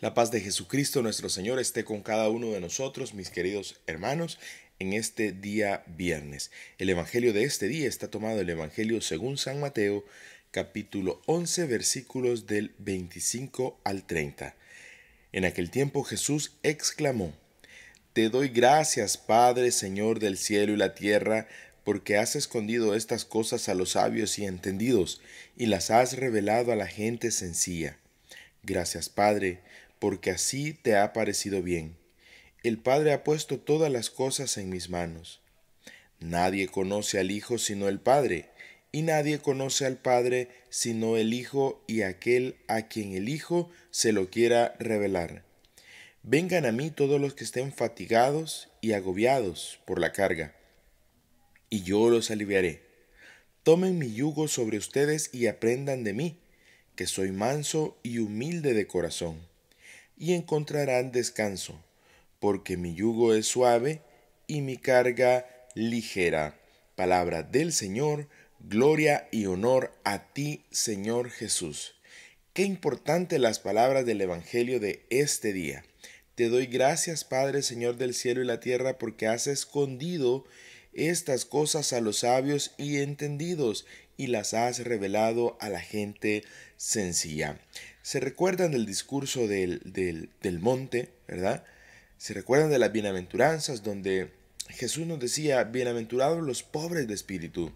La paz de Jesucristo nuestro Señor esté con cada uno de nosotros, mis queridos hermanos, en este día viernes. El Evangelio de este día está tomado el Evangelio según San Mateo, capítulo 11, versículos del 25 al 30. En aquel tiempo Jesús exclamó, Te doy gracias, Padre, Señor del cielo y la tierra, porque has escondido estas cosas a los sabios y entendidos, y las has revelado a la gente sencilla. Gracias, Padre, porque así te ha parecido bien. El Padre ha puesto todas las cosas en mis manos. Nadie conoce al Hijo sino el Padre, y nadie conoce al Padre sino el Hijo y aquel a quien el Hijo se lo quiera revelar. Vengan a mí todos los que estén fatigados y agobiados por la carga, y yo los aliviaré. Tomen mi yugo sobre ustedes y aprendan de mí, que soy manso y humilde de corazón y encontrarán descanso, porque mi yugo es suave y mi carga ligera. Palabra del Señor, gloria y honor a ti, Señor Jesús. Qué importante las palabras del Evangelio de este día. Te doy gracias, Padre, Señor del cielo y la tierra, porque has escondido estas cosas a los sabios y entendidos y las has revelado a la gente sencilla. ¿Se recuerdan del discurso del, del, monte, verdad? ¿Se recuerdan de las bienaventuranzas donde Jesús nos decía, bienaventurados los pobres de espíritu.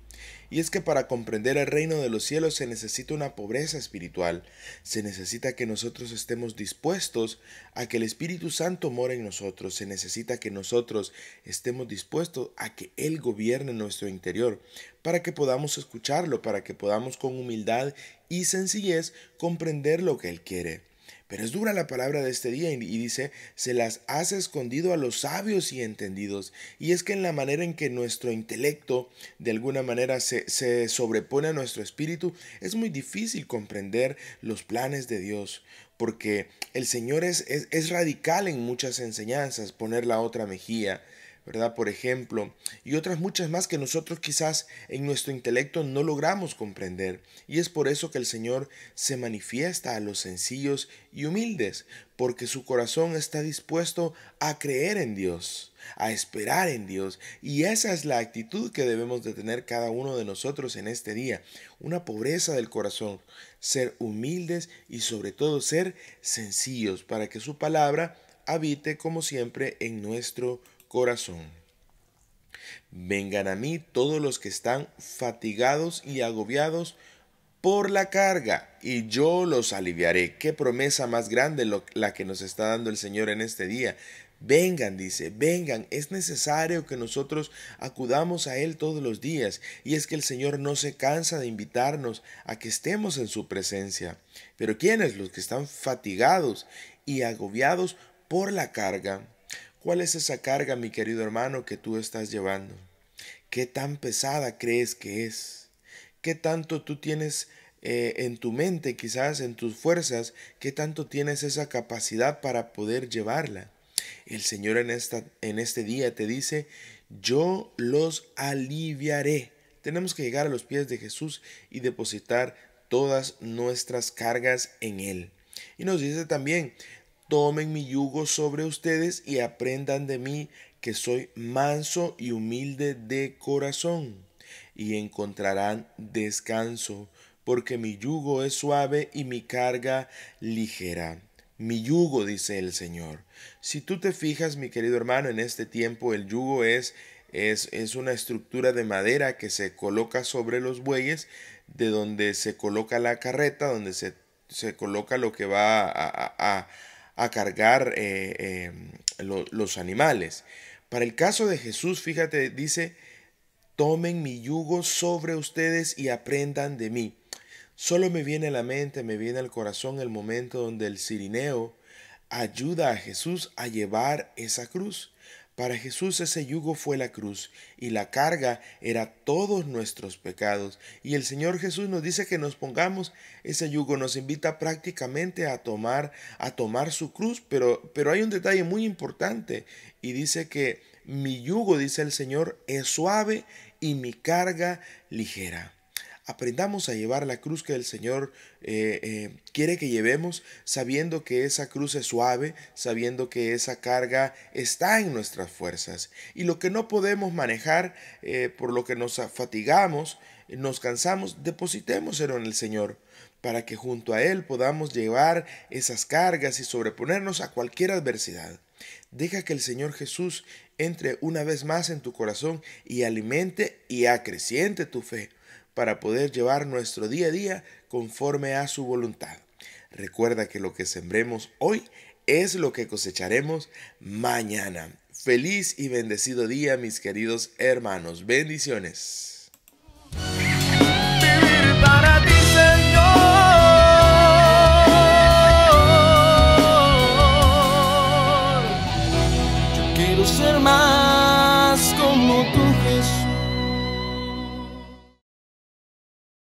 Y es que para comprender el reino de los cielos se necesita una pobreza espiritual, se necesita que nosotros estemos dispuestos a que el Espíritu Santo more en nosotros, se necesita que nosotros estemos dispuestos a que Él gobierne nuestro interior, para que podamos escucharlo, para que podamos con humildad y sencillez comprender lo que Él quiere. Pero es dura la palabra de este día y dice, se las has escondido a los sabios y entendidos. Y es que en la manera en que nuestro intelecto de alguna manera se, sobrepone a nuestro espíritu, es muy difícil comprender los planes de Dios porque el Señor es, es, es, radical en muchas enseñanzas, poner la otra mejilla, ¿verdad? Por ejemplo, y otras muchas más que nosotros quizás en nuestro intelecto no logramos comprender. Y es por eso que el Señor se manifiesta a los sencillos y humildes, porque su corazón está dispuesto a creer en Dios, a esperar en Dios. Y esa es la actitud que debemos de tener cada uno de nosotros en este día, una pobreza del corazón, ser humildes y sobre todo ser sencillos, para que su palabra habite como siempre en nuestro corazón. Vengan a mí todos los que están fatigados y agobiados por la carga, y yo los aliviaré. Qué promesa más grande la que nos está dando el Señor en este día. Vengan, dice, vengan. Es necesario que nosotros acudamos a Él todos los días. Y es que el Señor no se cansa de invitarnos a que estemos en su presencia. Pero ¿quiénes? Los que están fatigados y agobiados por la carga. ¿Cuál es esa carga, mi querido hermano, que tú estás llevando? ¿Qué tan pesada crees que es? ¿Qué tanto tú tienes eh, en tu mente, quizás en tus fuerzas, qué tanto tienes esa capacidad para poder llevarla? El Señor en, esta, en este día te dice, yo los aliviaré. Tenemos que llegar a los pies de Jesús y depositar todas nuestras cargas en Él. Y nos dice también, Tomen mi yugo sobre ustedes y aprendan de mí, que soy manso y humilde de corazón, y encontrarán descanso, porque mi yugo es suave y mi carga ligera. Mi yugo, dice el Señor. Si tú te fijas, mi querido hermano, en este tiempo el yugo es es, es, una estructura de madera que se coloca sobre los bueyes, de donde se coloca la carreta, donde se, coloca lo que va a a cargar eh, eh, los animales. Para el caso de Jesús, fíjate, dice, tomen mi yugo sobre ustedes y aprendan de mí. Solo me viene a la mente, me viene al corazón el momento donde el sirineo ayuda a Jesús a llevar esa cruz. Para Jesús ese yugo fue la cruz y la carga era todos nuestros pecados. Y el Señor Jesús nos dice que nos pongamos ese yugo, nos invita prácticamente a tomar, a tomar su cruz, pero, pero hay un detalle muy importante y dice que mi yugo, dice el Señor, es suave y mi carga ligera aprendamos a llevar la cruz que el Señor eh, eh, quiere que llevemos, sabiendo que esa cruz es suave, sabiendo que esa carga está en nuestras fuerzas. Y lo que no podemos manejar, eh, por lo que nos fatigamos, nos cansamos, depositémoselo en el Señor para que junto a Él podamos llevar esas cargas y sobreponernos a cualquier adversidad. Deja que el Señor Jesús entre una vez más en tu corazón y alimente y acreciente tu fe para poder llevar nuestro día a día conforme a su voluntad. Recuerda que lo que sembremos hoy es lo que cosecharemos mañana. Feliz y bendecido día, mis queridos hermanos. Bendiciones.